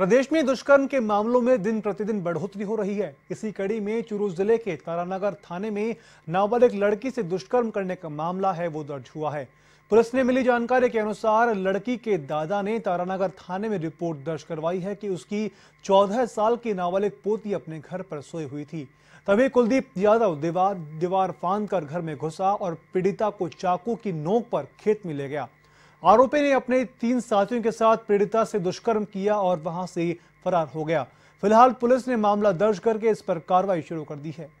प्रदेश में दुष्कर्म के मामलों में दिन प्रतिदिन बढ़ोतरी हो रही है इसी कड़ी में चुरू जिले के तारानगर थाने में नाबालिग लड़की से दुष्कर्म करने का मामला है वो दर्ज हुआ है पुलिस ने मिली जानकारी के अनुसार लड़की के दादा ने तारानगर थाने में रिपोर्ट दर्ज करवाई है कि उसकी 14 साल की नाबालिग पोती अपने घर पर सोई हुई थी तभी कुलदीप यादव दीवार दीवार फांद कर घर में घुसा और पीड़िता को चाकू की नोक पर खेत में ले गया आरोपी ने अपने तीन साथियों के साथ पीड़िता से दुष्कर्म किया और वहां से फरार हो गया फिलहाल पुलिस ने मामला दर्ज करके इस पर कार्रवाई शुरू कर दी है